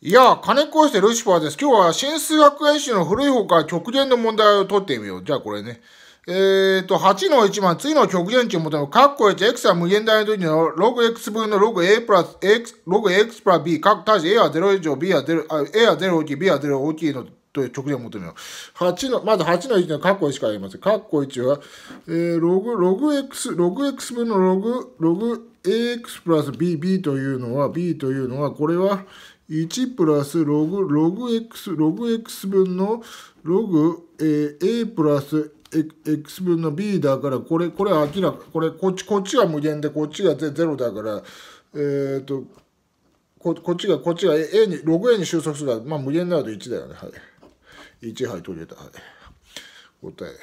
いや、金っしてルシファーです。今日は新数学演習の古い方から極限の問題を取ってみよう。じゃあこれね。えーと、8の1番、次の極限値を求める。カッコ1、x は無限大の時のログ x 分のログ a プラス、x、ログ x プラス b、か対して a は0以上、b は0、あ a は0大きい、b は0大きいのという直前を求めよう。8の、まず8の1のカッコ1から言います。カッコ1は、えー、ログ、ログ x、ログ x 分のログ、ログ ax プラス b、b というのは、b というのは、これは1プラスログ、ログ x、ログ x 分のログ、えー、a プラス x 分の b だから、これ、これは明らか、これ、こっち、こっちが無限で、こっちがゼロだから、えっ、と、ここっちが、こっちが A に、ログ A に収束するから、まあ無限になると1だよね。はい。1杯取れた、はい、答え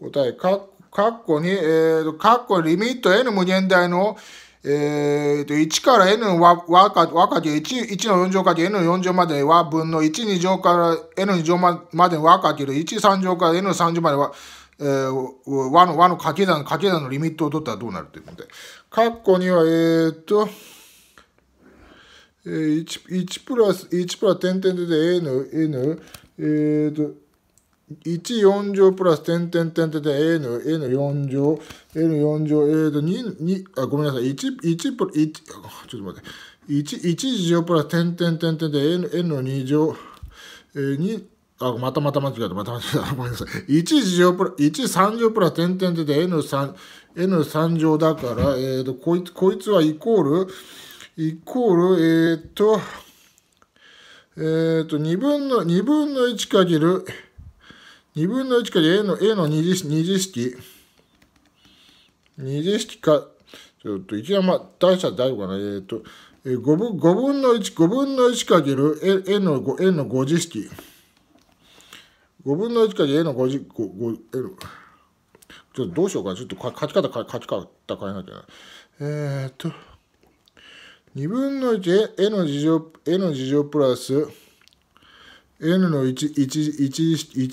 答えかかっこに、えー、かっこリミット n 無限大のえーと、1から n の和和かかけ 1, 1の4乗かけ n の4乗までは分の12乗から n2 乗まで和かける13乗から n3 乗までは、えー、和の和の掛け算掛け算のリミットを取ったらどうなるっていうので。括弧には、えー、っと、えー、1, 1プラス、1プラス点々で n、n、えー、と、14乗プラス点点点点で a の a の4乗 a の4乗え a と、2、2あごめんなさい1 1プラ1ちょっと待って1 1乗プラス点点点点点 a の n の2乗 2… あ、またまた間違えた、また間違えた、ごめんなさい。1乗プラ、一三乗プラス点点点点 n3、n3 乗だから、えっ、ー、と、こいつ、こいつはイコール、イコール、えっ、ー、と、えっ、ー、と、2分の、2分の1かける、2分の1かける A の、A の二次二次式。二次式か、ちょっと、一応まあ、大したら大丈夫かな。えっ、ー、と、5分五分の1、5分の1かける A, A の A の5次式。5分の1かける A の5次、5、5、A の、ちょっとどうしようかな。ちょっと書き方、書き方変えなきゃな。えっ、ー、と、2分の1 n の事乗プラス n の 1, 1, 1, 1,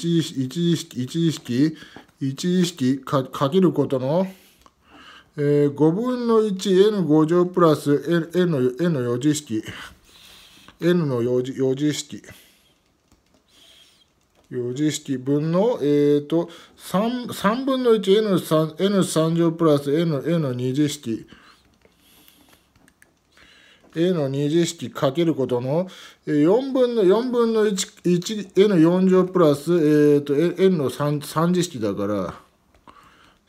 1式1式かかけることの、えー、5分の 1n5 乗プラス n, の n の4次式 n の4次式4次式分の、えーと、3, 3分の 1n3 乗プラス n, n の2次式 a の2次式かけることの4分の4分の 1, 1a の4乗プラス、えーと、n の 3, 3次式だから、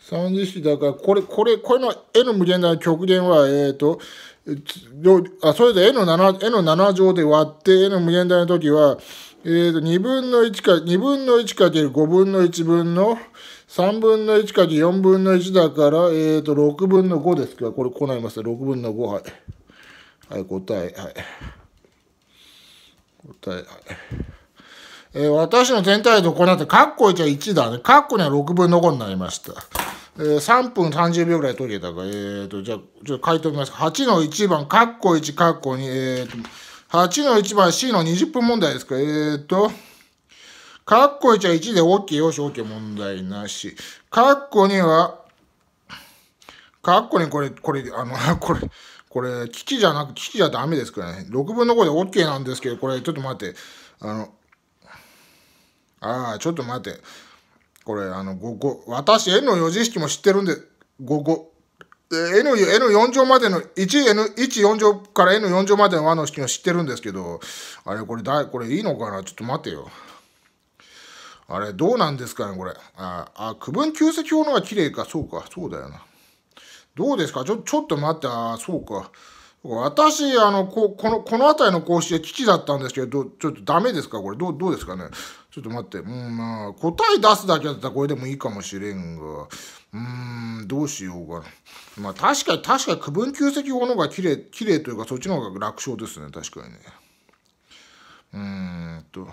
三次式だから、これ、これ、これの n 無限大の極限は、えっ、ー、と、あ、それで n の7、n の7乗で割って、n 無限大の時は、えっ、ー、と、2分の1か、2分の1かける5分の1分の、3分の1かける4分の1だから、えっ、ー、と、6分の5ですから、これ、こうなりました6分の5、はい。はい答えはい答えはいえー、私の全体像こうなって、カッコ1は1だね。カッコには6分の5になりました。えー、3分30秒ぐらい取れたか。えーと、じゃあ、ちょっと書いておきます。8の1番、カッコ1、カッコ2。えーと、8の1番、C の20分問題ですか。えーと、カッコ1は1で OK よし、OK 問題なし。カッコ2は、カッコ2、これ、これ、あの、これ、これ、父じゃなく、父じゃダメですからね。6分の5で OK なんですけど、これ、ちょっと待って。あの、ああ、ちょっと待って。これ、あの、5、私、N の4次式も知ってるんで、5、5。N, N4 乗までの 1N14 乗から N4 乗までの和の式を知ってるんですけど、あれ、これだ、これいいのかなちょっと待ってよ。あれ、どうなんですかね、これ。あ、あ区分求積表のが綺麗か。そうか、そうだよな。どうですかちょ、ちょっと待って、あそうか。私、あの、こ、この、この辺りの講師で父だったんですけど、ちょっとダメですかこれ、どう、どうですかねちょっと待って、うん、まあ、答え出すだけだったらこれでもいいかもしれんが、うん、どうしようかな。まあ、確かに、確かに区分旧積法の方が綺麗、綺麗というか、そっちの方が楽勝ですね、確かにね。うーんと。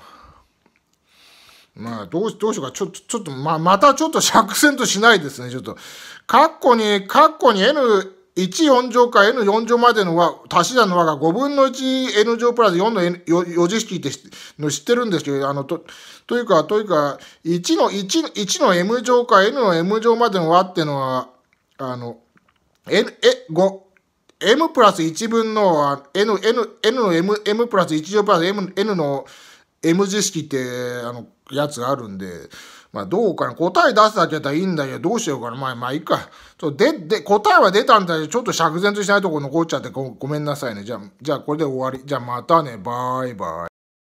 まあ、どうどうしようか。ちょっと、ちょっと、まあ、またちょっと釈然としないですね、ちょっと。カッコに、カッコに N、1,4乗から N4 乗までのは、足し算の和が5分の 1N 乗プラス4の N 4次式っての知ってるんですけど、あの、と、というか、というか、1の、1, の M 乗から N の M 乗までの和ってのは、あの、N、え、5、M プラス1分の N、N、N の M、M プラス1乗プラス M、N の M 次式って、あの、やつがあるんで、まあどうかな。答え出すだけだったらいいんだけど、どうしようかな。まあ、まあいいか。で、で、答えは出たんだけど、ちょっと釈然としないとこ残っちゃってご、ごめんなさいね。じゃあ、じゃあこれで終わり。じゃあまたね。バイバイ。